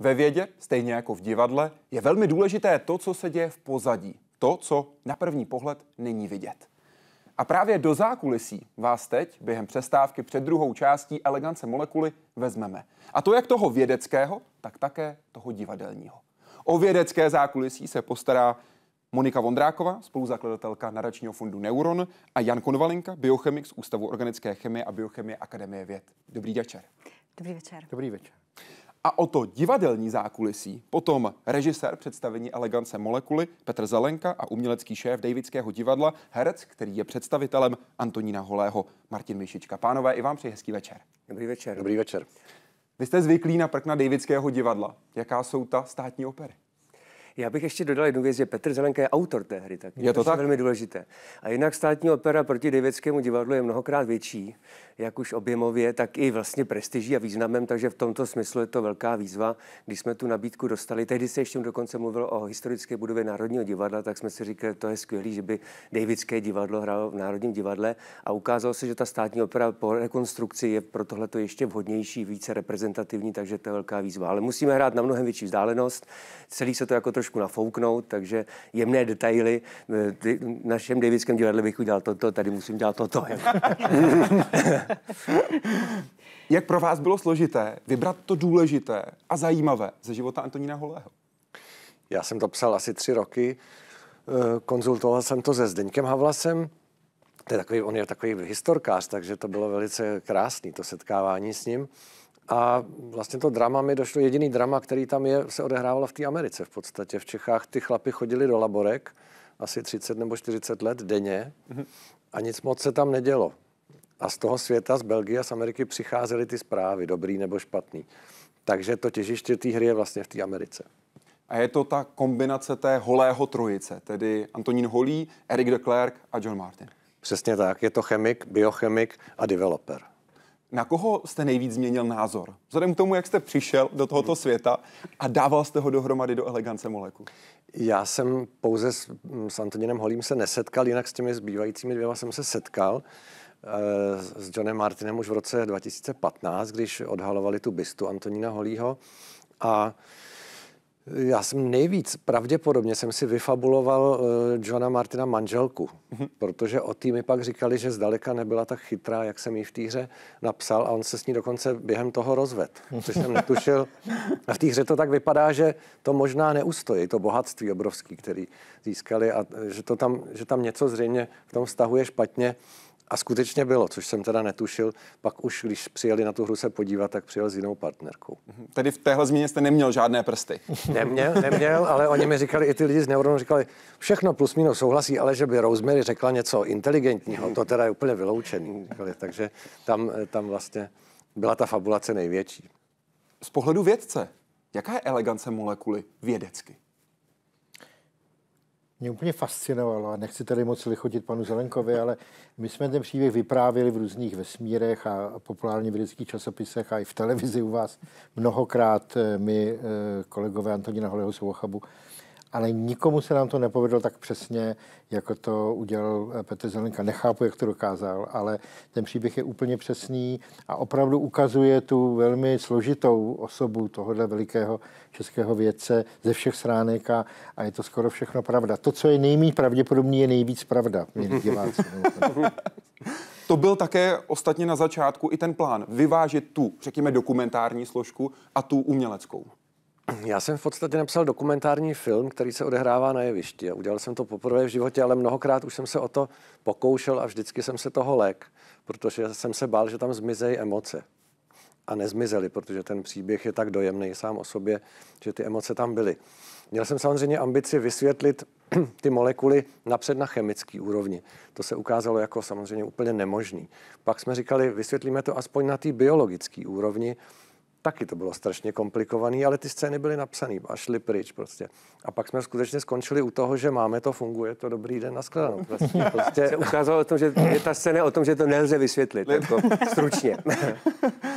Ve vědě, stejně jako v divadle, je velmi důležité to, co se děje v pozadí. To, co na první pohled není vidět. A právě do zákulisí vás teď během přestávky před druhou částí elegance molekuly vezmeme. A to jak toho vědeckého, tak také toho divadelního. O vědecké zákulisí se postará Monika Vondráková, spoluzakladatelka nadačního fondu Neuron a Jan Konvalinka, biochemik z Ústavu organické chemie a biochemie Akademie věd. Dobrý večer. Dobrý večer. Dobrý večer a o to divadelní zákulisí potom režisér představení Elegance molekuly Petr Zelenka a umělecký šéf Davidského divadla, herec, který je představitelem Antonína Holého, Martin Mišička. Pánové, i vám přeji hezký večer. Dobrý večer. Dobrý večer. Vy jste zvyklí na prkna Davidského divadla. Jaká jsou ta státní opery? Já bych ještě dodal jednu věc, že Petr Zelenka je autor té hry. Tak je to, tak? velmi důležité. A jinak státní opera proti Davidskému divadlu je mnohokrát větší, jak už objemově, tak i vlastně prestiží a významem, takže v tomto smyslu je to velká výzva. Když jsme tu nabídku dostali, tehdy se ještě dokonce mluvil o historické budově Národního divadla, tak jsme si říkali, to je skvělé, že by Davidské divadlo hrálo v Národním divadle a ukázalo se, že ta státní opera po rekonstrukci je pro tohle to ještě vhodnější, více reprezentativní, takže to je velká výzva. Ale musíme hrát na mnohem větší vzdálenost. Celý se to jako trošku trošku nafouknout, takže jemné detaily. Eh, ty, našem Davidském divadle bych udělal toto, tady musím dělat toto. Jako. Jak pro vás bylo složité vybrat to důležité a zajímavé ze života Antonína Holého? Já jsem to psal asi tři roky. Eh, konzultoval jsem to se Zdeňkem Havlasem. To je takový, on je takový historkář, takže to bylo velice krásné, to setkávání s ním. A vlastně to drama mi došlo, jediný drama, který tam je, se odehrávalo v té Americe v podstatě. V Čechách ty chlapy chodili do laborek asi 30 nebo 40 let denně a nic moc se tam nedělo. A z toho světa, z Belgie a z Ameriky přicházely ty zprávy, dobrý nebo špatný. Takže to těžiště té hry je vlastně v té Americe. A je to ta kombinace té holého trojice, tedy Antonín Holý, Eric de Klerk a John Martin. Přesně tak, je to chemik, biochemik a developer. Na koho jste nejvíc změnil názor? Vzhledem k tomu, jak jste přišel do tohoto hmm. světa a dával jste ho dohromady do elegance molekul. Já jsem pouze s, mm, s Antoninem Holím se nesetkal, jinak s těmi zbývajícími dvěma jsem se setkal eh, s Johnem Martinem už v roce 2015, když odhalovali tu bystu Antonína Holího. A já jsem nejvíc, pravděpodobně jsem si vyfabuloval uh, Johna Martina manželku, mm-hmm. protože o tý mi pak říkali, že zdaleka nebyla tak chytrá, jak jsem jí v té hře napsal a on se s ní dokonce během toho rozved, což jsem netušil. A v té hře to tak vypadá, že to možná neustojí, to bohatství obrovský, který získali a eh, že, to tam, že tam něco zřejmě v tom vztahu je špatně. A skutečně bylo, což jsem teda netušil. Pak už, když přijeli na tu hru se podívat, tak přijel s jinou partnerkou. Mhm. Tedy v téhle změně jste neměl žádné prsty. Neměl, neměl, ale oni mi říkali, i ty lidi z Neuronu říkali, všechno plus minus souhlasí, ale že by Rosemary řekla něco inteligentního, to teda je úplně vyloučený. Říkali, takže tam, tam vlastně byla ta fabulace největší. Z pohledu vědce, jaká je elegance molekuly vědecky? mě úplně fascinovalo, a nechci tady moc lichotit panu Zelenkovi, ale my jsme ten příběh vyprávěli v různých vesmírech a populárně vědeckých časopisech a i v televizi u vás mnohokrát my, eh, kolegové Antonína Holého Souchabu, ale nikomu se nám to nepovedlo tak přesně, jako to udělal eh, Petr Zelenka. Nechápu, jak to dokázal, ale ten příběh je úplně přesný a opravdu ukazuje tu velmi složitou osobu tohohle velikého českého vědce ze všech stránek a, a je to skoro všechno pravda. To, co je nejméně pravděpodobný, je nejvíc pravda, To byl také ostatně na začátku i ten plán vyvážit tu, řekněme, dokumentární složku a tu uměleckou. Já jsem v podstatě napsal dokumentární film, který se odehrává na jevišti. udělal jsem to poprvé v životě, ale mnohokrát už jsem se o to pokoušel a vždycky jsem se toho lek, protože jsem se bál, že tam zmizejí emoce. A nezmizely, protože ten příběh je tak dojemný sám o sobě, že ty emoce tam byly. Měl jsem samozřejmě ambici vysvětlit ty molekuly napřed na chemický úrovni. To se ukázalo jako samozřejmě úplně nemožný. Pak jsme říkali, vysvětlíme to aspoň na té biologické úrovni, taky to bylo strašně komplikované, ale ty scény byly napsané a šly pryč prostě. A pak jsme skutečně skončili u toho, že máme to, funguje to, dobrý den, skladanou. Prostě, prostě... Se ukázalo, tom, že je ta scéna o tom, že to nelze vysvětlit, jako stručně.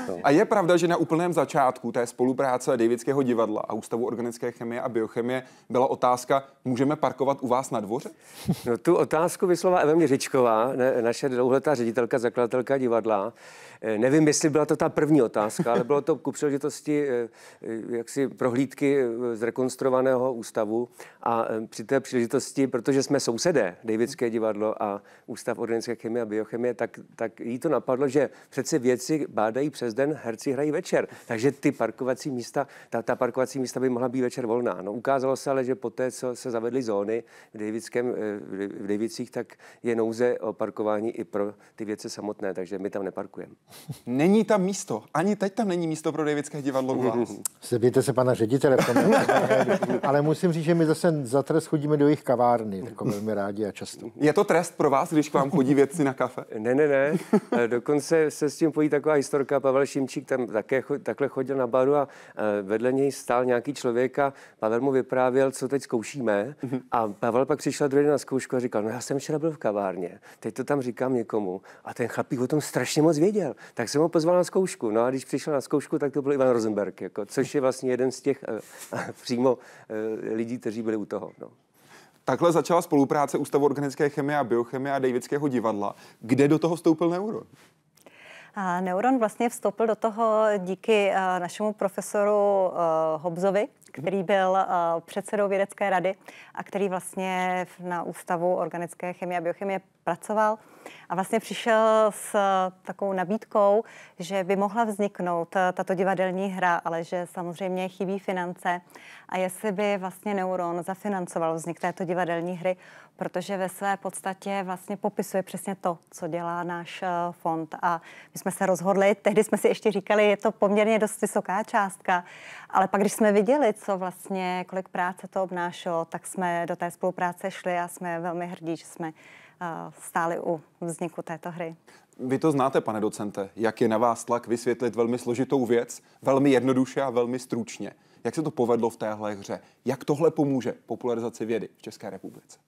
no. A je pravda, že na úplném začátku té spolupráce Davidského divadla a Ústavu organické chemie a biochemie byla otázka, můžeme parkovat u vás na dvoře? No, tu otázku vyslova Eva Měřičková, naše dlouhletá ředitelka, zakladatelka divadla, Eh, nevím, jestli byla to ta první otázka, ale bylo to ku příležitosti eh, eh, jaksi prohlídky zrekonstruovaného ústavu a při té příležitosti, protože jsme sousedé, Davidské divadlo a Ústav organické chemie a biochemie, tak, tak jí to napadlo, že přece věci bádají přes den, herci hrají večer, takže ty parkovací místa, ta, ta parkovací místa by mohla být večer volná. No, ukázalo se ale, že poté, co se zavedly zóny v, Davidském, v Davidcích, tak je nouze o parkování i pro ty věci samotné, takže my tam neparkujeme. Není tam místo. Ani teď tam není místo pro Davidské divadlo u vás. Zeptejte se pana ředitele. ale musím říct, že my zase za trest chodíme do jejich kavárny, jako velmi rádi a často. Je to trest pro vás, když k vám chodí věci na kafe? Ne, ne, ne. E, dokonce se s tím pojí taková historka. Pavel Šimčík tam také takhle chodil na baru a e, vedle něj stál nějaký člověk a Pavel mu vyprávěl, co teď zkoušíme. Mhm. A Pavel pak přišel druhý na zkoušku a říkal, no já jsem včera byl v kavárně, teď to tam říkám někomu. A ten chlapík o tom strašně moc věděl tak jsem ho pozval na zkoušku. No a když přišel na zkoušku, tak to byl Ivan Rosenberg, jako, což je vlastně jeden z těch eh, přímo eh, lidí, kteří byli u toho. No. Takhle začala spolupráce Ústavu organické chemie a biochemie a Davidského divadla. Kde do toho vstoupil Neuron? A Neuron vlastně vstoupil do toho díky eh, našemu profesoru Hobzovi, který byl uh, předsedou vědecké rady a který vlastně na Ústavu organické chemie a biochemie pracoval a vlastně přišel s eh, takovou nabídkou, že by mohla vzniknout eh, tato divadelní hra, ale že samozřejmě chybí finance a jestli by vlastně Neuron zafinancoval vznik této divadelní hry, protože ve své podstatě vlastně popisuje přesně to, co dělá náš fond a my jsme se rozhodli, tehdy jsme si ještě říkali, je to poměrně dost vysoká částka, ale pak když jsme viděli, co vlastně, kolik práce to obnášelo, tak jsme do té spolupráce šli a jsme velmi hrdí, že jsme eh, stáli u vzniku této hry. Vy to znáte, pane docente, jak je na vás tlak vysvětlit velmi složitou věc, velmi jednoduše a velmi stručně. Jak se to povedlo v téhle hře? Jak tohle pomůže popularizaci vědy v České republice?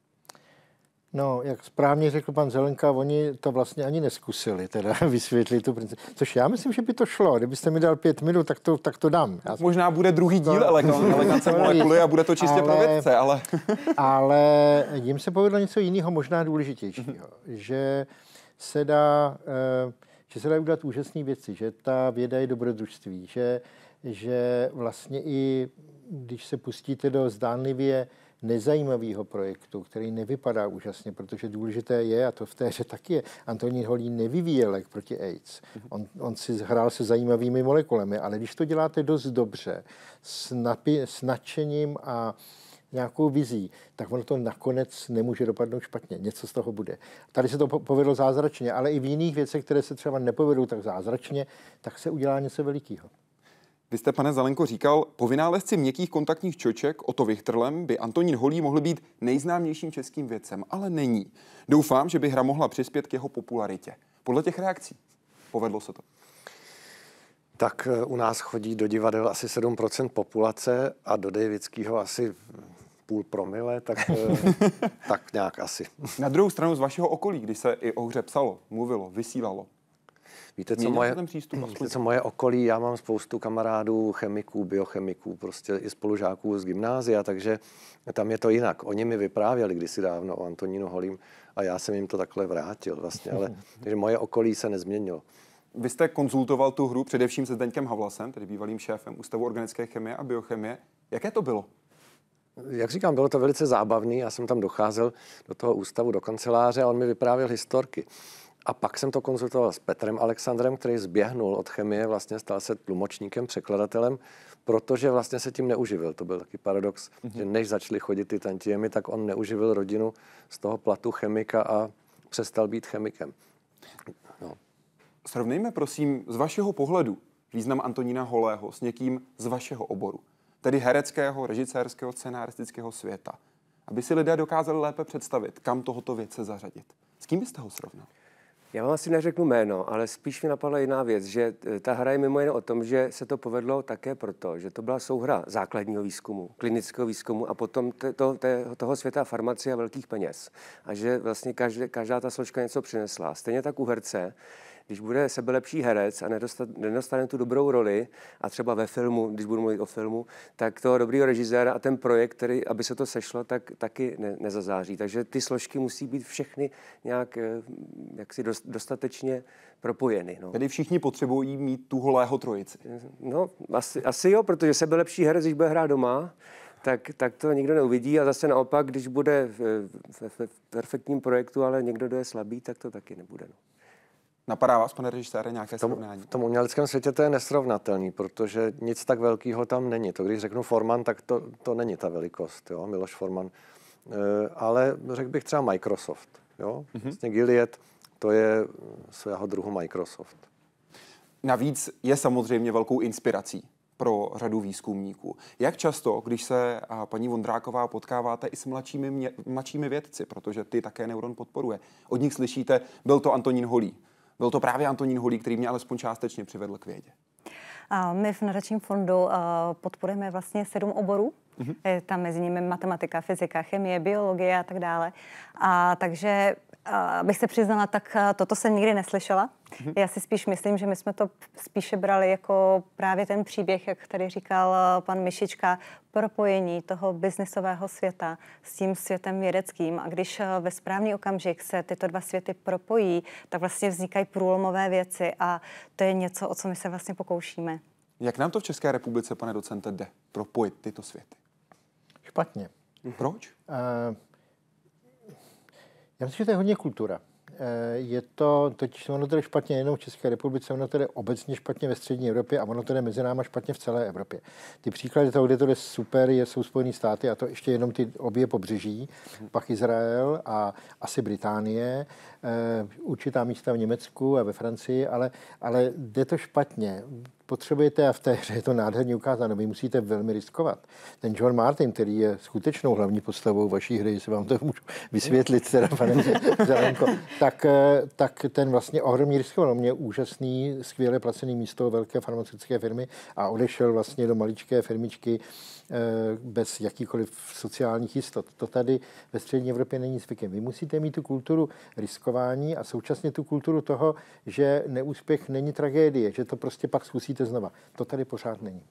No, jak správně řekl pan Zelenka, oni to vlastně ani neskusili, teda vysvětlit tu princip. Což já myslím, že by to šlo. Kdybyste mi dal pět minut, tak to, tak to dám. Já... Možná bude druhý no. díl to... elegance no, molekuly a bude to čistě ale, pro vědce, ale... ale jim se povedlo něco jiného, možná důležitějšího. Mhm. že se dá, eh, že se dá udělat úžasné věci, že ta věda je dobrodružství, že, že vlastně i když se pustíte do zdánlivě nezajímavého projektu, který nevypadá úžasně, protože důležité je, a to v té hře taky je, Antonín Holí nevyvíjel lék proti AIDS. On, on si hrál se zajímavými molekulami, ale když to děláte dost dobře, s, napi, s nadšením a nějakou vizí, tak ono to nakonec nemůže dopadnout špatně. Něco z toho bude. Tady se to povedlo zázračně, ale i v jiných věcech, které se třeba nepovedou tak zázračně, tak se udělá něco velikého. Vy jste, pane Zelenko, říkal, po vynálezci měkkých kontaktních čoček to Vichtrlem by Antonín Holý mohl být nejznámějším českým vědcem, ale není. Doufám, že by hra mohla přispět k jeho popularitě. Podle těch reakcí povedlo se to. Tak eh, u nás chodí do divadel asi 7% populace a do Davidského asi půl promile, tak, eh, tak nějak asi. Na druhou stranu z vašeho okolí, když se i o hře psalo, mluvilo, vysílalo, Víte, co moje, ten přístup, hmm, víte, co moje okolí, já mám spoustu kamarádů, chemiků, biochemiků, prostě i spolužáků z gymnázia, takže tam je to jinak. Oni mi vyprávěli kdysi dávno o Antonínu Holím a já jsem jim to takhle vrátil vlastně, ale takže moje okolí se nezměnilo. Vy jste konzultoval tu hru především se Zdeňkem Havlasem, tedy bývalým šéfem Ústavu organické chemie a biochemie. Jaké to bylo? Jak říkám, bylo to velice zábavné. Já jsem tam docházel do toho ústavu, do kanceláře a on mi vyprávěl historky. A pak jsem to konzultoval s Petrem Alexandrem, který zběhnul od chemie, vlastně stal se tlumočníkem, překladatelem, protože vlastně se tím neuživil. To byl taky paradox, mm-hmm. že než začali chodit ty tantiemy, tak on neuživil rodinu z toho platu chemika a přestal být chemikem. No. Srovnejme prosím z vašeho pohledu význam Antonína Holého s někým z vašeho oboru, tedy hereckého, režisérského, scenaristického světa, aby si lidé dokázali lépe představit, kam tohoto věce zařadit. S kým byste ho srovnal? Já vám asi neřeknu jméno, ale spíš mi napadla jiná věc, že eh, ta hra je mimo jiné o tom, že se to povedlo také proto, že to byla souhra základního výzkumu, klinického výzkumu a potom te, to, te, toho světa farmacie a velkých peněz. A že vlastně každá, každá ta složka něco přinesla. Stejně tak u herce, když bude sebelepší herec a nedostane, nedostane tu dobrou roli, a třeba ve filmu, když budu mluvit o filmu, tak toho dobrýho režiséra a ten projekt, který, aby se to sešlo, tak taky ne, nezazáří. Takže ty složky musí být všechny nějak eh, jaksi dostatečně propojeny. No. Tedy všichni potřebují mít tu holého trojici. No, asi, asi jo, protože sebelepší herec, když bude hrát doma, tak, tak to nikdo neuvidí a zase naopak, když bude v, v, v perfektním projektu, ale někdo, kdo je slabý, tak to taky nebude. No. Napadá vás, pane režisére, nějaké tom, srovnání? V tom uměleckém světě to je nesrovnatelný, protože nic tak velkého tam není. To, když řeknu Forman, tak to, to není ta velikost, jo, Miloš Forman. E, ale řekl bych třeba Microsoft. Jo? Mm-hmm. Vlastně Gilead, to je svého druhu Microsoft. Navíc je samozřejmě velkou inspirací pro řadu výzkumníků. Jak často, když se a paní Vondráková potkáváte i s mladšími, mě, mladšími vědci, protože ty také neuron podporuje, od nich slyšíte, byl to Antonín Holý, byl to právě Antonín Holík, který mě alespoň částečně přivedl k vědě. A my v nadačním fondu eh, podporujeme vlastně sedm oborů. Mm-hmm. Je tam mezi nimi matematika, fyzika, chemie, biologie a tak dále. A takže abych se přiznala, tak toto jsem nikdy neslyšela. Mhm. Já si spíš myslím, že my jsme to spíše brali jako právě ten příběh, jak tady říkal pan Myšička, propojení toho biznisového světa s tím světem vědeckým. A když ve správný okamžik se tyto dva světy propojí, tak vlastně vznikají průlomové věci a to je něco, o co my se vlastně pokoušíme. Jak nám to v České republice, pane docente, jde propojit tyto světy? Špatně. Proč? Uh já myslím, že to je hodně kultura. Eh, je to totiž ono tedy špatně jenom v České republice, ono tedy obecně špatně ve střední Evropě a ono tedy mezi náma špatně v celé Evropě. Ty příklady toho, kde to je super, je, jsou Spojené státy a to ještě jenom ty obě pobřeží, pak Izrael a asi Británie, eh, určitá místa v Německu a ve Francii, ale, ale jde to špatně potřebujete, a v té hře je to nádherně ukázáno, vy musíte velmi riskovat. Ten John Martin, který je skutečnou hlavní postavou vaší hry, jestli vám to můžu vysvětlit, teda pane Zelenko, tak, eh, tak ten vlastně ohromně riskoval. Mě úžasný, skvěle placený místo velké farmaceutické firmy a odešel vlastně do maličké firmičky eh, bez jakýkoliv sociálních jistot. To tady ve střední Evropě není zvykem. Vy musíte mít tu kulturu riskování a současně tu kulturu toho, že neúspěch není tragédie, že to prostě pak zkusíte znova. To tady pořád není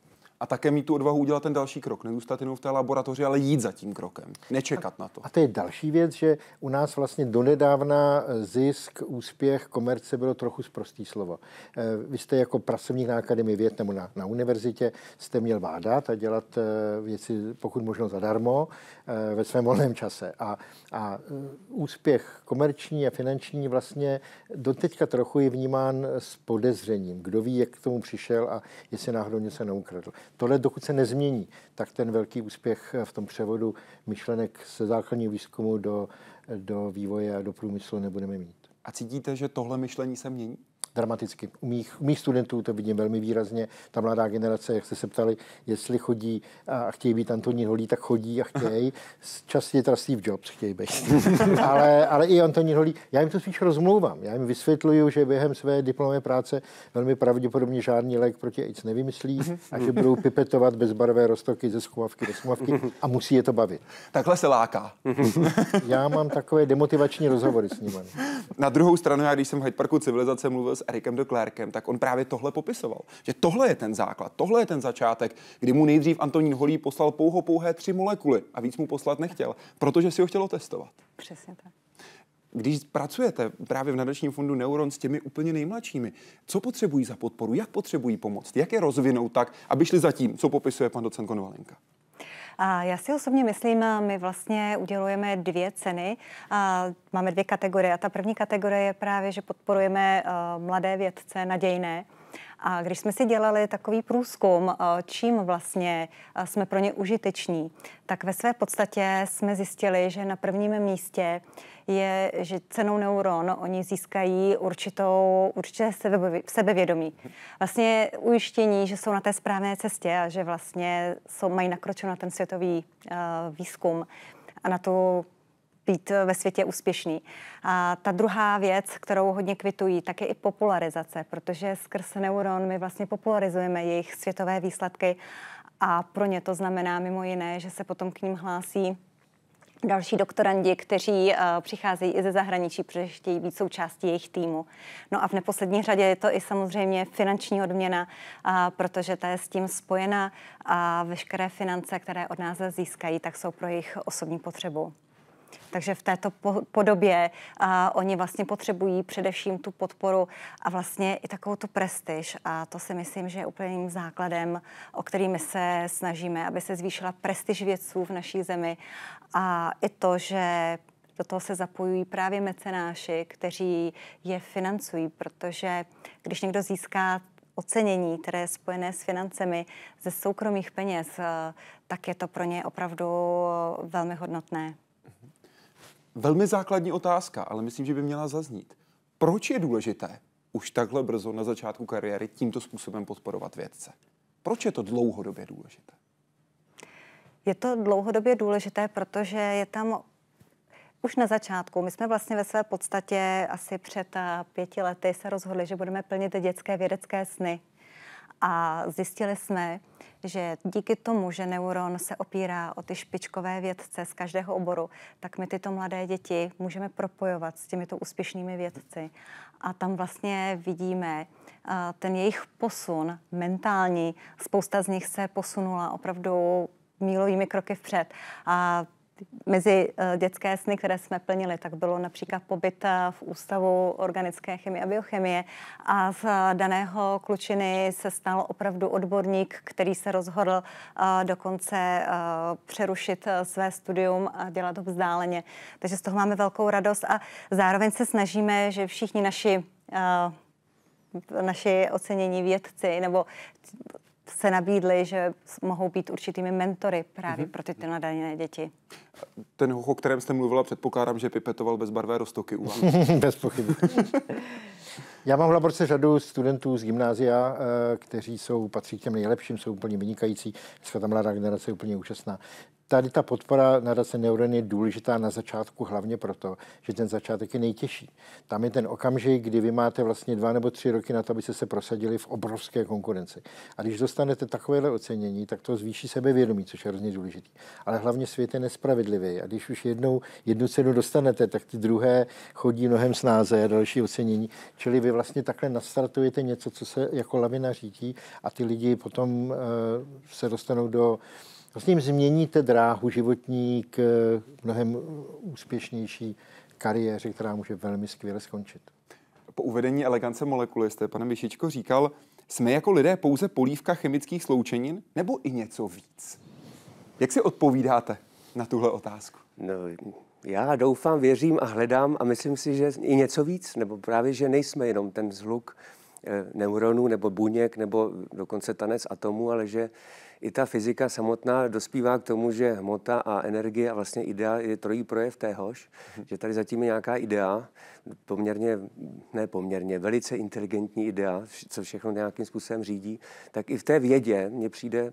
a také mít tu odvahu udělat ten další krok. Nezůstat jenom v té laboratoři, ale jít za tím krokem. Nečekat a, na to. A to je další věc, že u nás vlastně donedávna eh, zisk, úspěch, komerce bylo trochu zprostý slovo. Eh, vy jste jako pracovník na Akademii věd nebo na, na univerzitě jste měl vádat a dělat eh, věci pokud možno zadarmo ve svém volném čase. A, a úspěch komerční a finanční vlastně doteďka trochu je vnímán s podezřením. Kdo ví, jak k tomu přišel a jestli náhodou něco neukradl. Tohle, dokud se nezmění, tak ten velký úspěch v tom převodu myšlenek ze základního výzkumu do, do vývoje a do průmyslu nebudeme mít. A cítíte, že tohle myšlení se mění? dramaticky. U mých, u mých studentů to vidím velmi výrazně. Ta mladá generace, jak jste se ptali, jestli chodí a chtějí být Antonín Holí, tak chodí a chtějí. Častěji teda Steve Jobs chtějí být. ale, ale i Antonín Holí, Já jim to spíš rozmlouvám. Já jim vysvětluju, že během své diplomové práce velmi pravděpodobně žádný lék proti AIDS nevymyslí a že budou pipetovat bezbarvé roztoky ze schovavky do schovavky a musí je to bavit. Takhle se láká. Já mám takové demotivační rozhovory s nimi. Na druhou stranu, já když jsem v Hyde Parku civilizace mluvil s Erikem de Klerkem, tak on právě tohle popisoval. Že tohle je ten základ, tohle je ten začátek, kdy mu nejdřív Antonín Holý poslal pouho pouhé tři molekuly a víc mu poslat nechtěl, protože si ho chtělo testovat. Přesně tak. Když pracujete právě v nadačním fondu Neuron s těmi úplně nejmladšími, co potřebují za podporu, jak potřebují pomoc, jak je rozvinout tak, aby šli za tím, co popisuje pan docent Konvalinka? A já si osobně myslím, my vlastně udělujeme dvě ceny. A máme dvě kategorie. A ta první kategorie je právě, že podporujeme eh, mladé vědce, nadějné. A když jsme si dělali takový průzkum, eh, čím vlastně eh, jsme pro ně užiteční, tak ve své podstatě jsme zjistili, že na prvním místě je, že cenou neuron oni získají určitou, určité sebevědomí. Vlastně ujištění, že jsou na té správné cestě a že vlastně jsou, mají nakročeno na ten světový uh, výzkum a na tu být eh, ve světě úspěšný. A ta druhá věc, kterou hodně kvitují, tak je i popularizace, protože skrz Neuron my vlastně popularizujeme jejich světové výsledky a pro ně to znamená mimo jiné, že se potom k ním hlásí další doktorandi, kteří uh, přicházejí i ze zahraničí, protože chtějí být součástí jejich týmu. No a v neposlední řadě je to i samozřejmě finanční odměna, uh, protože ta je s tím spojena a veškeré finance, které od nás získají, tak jsou pro jejich osobní potřebu. Takže v této podobě a oni vlastně potřebují především tu podporu a vlastně i takovou tu prestiž. A to si myslím, že je úplným základem, o kterým se snažíme, aby se zvýšila prestiž vědců v naší zemi. A i to, že do toho se zapojují právě mecenáši, kteří je financují, protože když někdo získá ocenění, které je spojené s financemi ze soukromých peněz, tak je to pro ně opravdu velmi hodnotné velmi základní otázka, ale myslím, že by měla zaznít. Proč je důležité už takhle brzo na začátku kariéry tímto způsobem podporovat vědce? Proč je to dlouhodobě důležité? Je to dlouhodobě důležité, protože je tam už na začátku, my jsme vlastně ve své podstatě asi před eh, pěti lety se rozhodli, že budeme plnit dětské vědecké sny. A zjistili jsme, že díky tomu, že neuron se opírá o ty špičkové vědce z každého oboru, tak my tyto mladé děti můžeme propojovat s těmito úspěšnými vědci. A tam vlastně vidíme eh, ten jejich posun mentální. Spousta z nich se posunula opravdu mílovými kroky vpřed. A Mezi eh, dětské sny, které jsme plnili, tak bylo například pobyt v Ústavu organické chemie a biochemie a z eh, daného klučiny se stal opravdu odborník, který se rozhodl eh, dokonce přerušit své studium a dělat ho vzdáleně. Takže z toho máme velkou radost a zároveň se snažíme, že všichni naši naši ocenění vědci nebo se nabídli, že mohou být určitými mentory právě mm-hmm. pro ty nadané děti. Ten hoch, o kterém jste mluvila, předpokládám, že pipetoval bezbarvé roztoky u vás. Bez pochyby. Já mám v laborce řadu studentů z gymnázia, eh, kteří jsou, patří k těm nejlepším, jsou úplně vynikající. Dneska ta mladá generace je úplně úžasná tady ta podpora nadace Neuron je důležitá na začátku hlavně proto, že ten začátek je nejtěžší. Tam je ten okamžik, kdy vy máte vlastně dva nebo tři roky na to, aby se se prosadili v obrovské konkurenci. A když dostanete takovéhle ocenění, tak to zvýší sebevědomí, což je hrozně důležité. Ale hlavně svět je nespravedlivý. A když už jednou jednu cenu dostanete, tak ty druhé chodí mnohem snáze a další ocenění. Čili vy vlastně takhle nastartujete něco, co se jako lavina řídí a ty lidi potom uh, se dostanou do vlastně změníte dráhu životní eh, k mnohem úspěšnější kariéře, která může velmi skvěle skončit. Po uvedení elegance molekuly jste, pane Vyšičko, říkal, jsme jako lidé pouze polívka chemických sloučenin nebo i něco víc? Jak si odpovídáte na tuhle otázku? No, já doufám, věřím a hledám a myslím si, že i něco víc, nebo právě, že nejsme jenom ten zhluk Eh, neuronů nebo buněk nebo dokonce tanec atomů, ale že i ta fyzika samotná dospívá k tomu, že hmota a energie a vlastně idea je trojí projev téhož, mhm. že tady zatím je nějaká idea, poměrně, ne poměrně, velice inteligentní idea, co všechno nějakým způsobem řídí, tak i v té vědě mně přijde,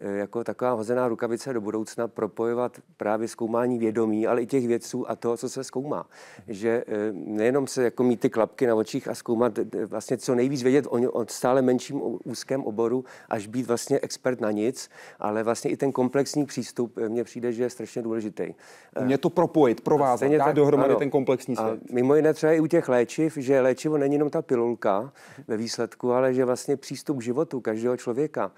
E, jako taková hozená rukavice do budoucna propojovat právě zkoumání vědomí, ale i těch vědců a toho, co se zkoumá. Že e, nejenom se jako mít ty klapky na očích a zkoumat e, vlastně co nejvíc vědět o, o stále menším úzkém oboru, až být vlastně expert na nic, ale vlastně i ten komplexní přístup mně přijde, že je strašně důležitý. Mě to propojit, provázat, dát tak, dohromady ano, ten komplexní svět. A mimo jiné třeba i u těch léčiv, že léčivo není jenom ta pilulka ve výsledku, ale že vlastně přístup k životu každého člověka,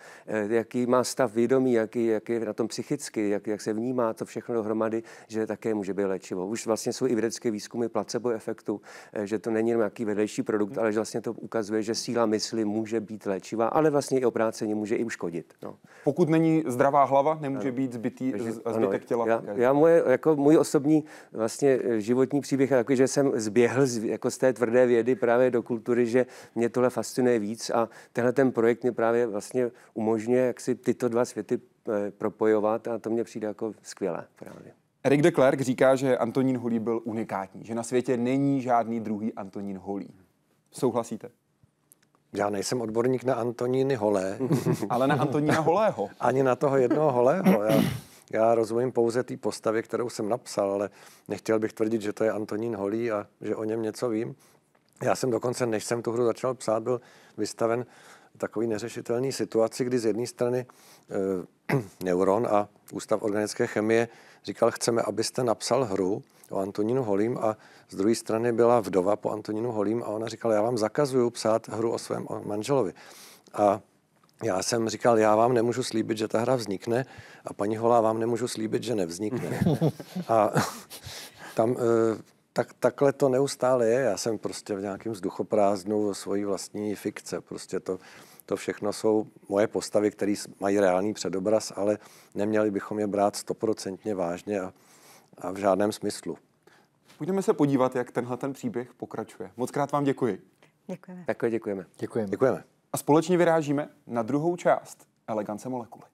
jaký má stav stav vědomí, jak, jak je na tom psychicky, jak, jak se vnímá to všechno dohromady, že také může být léčivo. Už vlastně jsou i vědecké výzkumy placebo efektu, eh, že to není jenom nějaký vedlejší produkt, ale že vlastně to ukazuje, že síla mysli může být léčivá, ale vlastně i obráceně může i uškodit. No. Pokud není zdravá hlava, nemůže ano. být zbytý, Takže, zbytek ano, těla. Já, já moje, jako můj osobní vlastně eh, životní příběh je takový, že jsem zběhl z, jako z té tvrdé vědy právě do kultury, že mě tohle fascinuje víc a tenhle ten projekt mě právě vlastně umožňuje jak si tyto dva světy eh, propojovat a to mě přijde jako skvělé právě. Erik de Klerk říká, že Antonín Holý byl unikátní, že na světě není žádný druhý Antonín Holý. Souhlasíte? Já nejsem odborník na Antoníny Holé. Ale na Antonína Holého. Ani na toho jednoho Holého. Já, já rozumím pouze té postavě, kterou jsem napsal, ale nechtěl bych tvrdit, že to je Antonín Holý a že o něm něco vím. Já jsem dokonce, než jsem tu hru začal psát, byl vystaven takový neřešitelný situaci, kdy z jedné strany eh, Neuron a Ústav organické chemie říkal, chceme, abyste napsal hru o Antonínu Holím a z druhé strany byla vdova po Antonínu Holím a ona říkala, já vám zakazuju psát hru o svém manželovi. A já jsem říkal, já vám nemůžu slíbit, že ta hra vznikne a paní Holá vám nemůžu slíbit, že nevznikne. A tam eh, tak, takhle to neustále je. Já jsem prostě v nějakém vzduchoprázdnu svojí vlastní fikce. Prostě to, to všechno jsou moje postavy, které mají reálný předobraz, ale neměli bychom je brát stoprocentně vážně a, a v žádném smyslu. Půjdeme se podívat, jak tenhle ten příběh pokračuje. Moc krát vám děkuji. Děkujeme. Takhle děkujeme. Děkujeme. Děkujeme. A společně vyrážíme na druhou část elegance molekuly.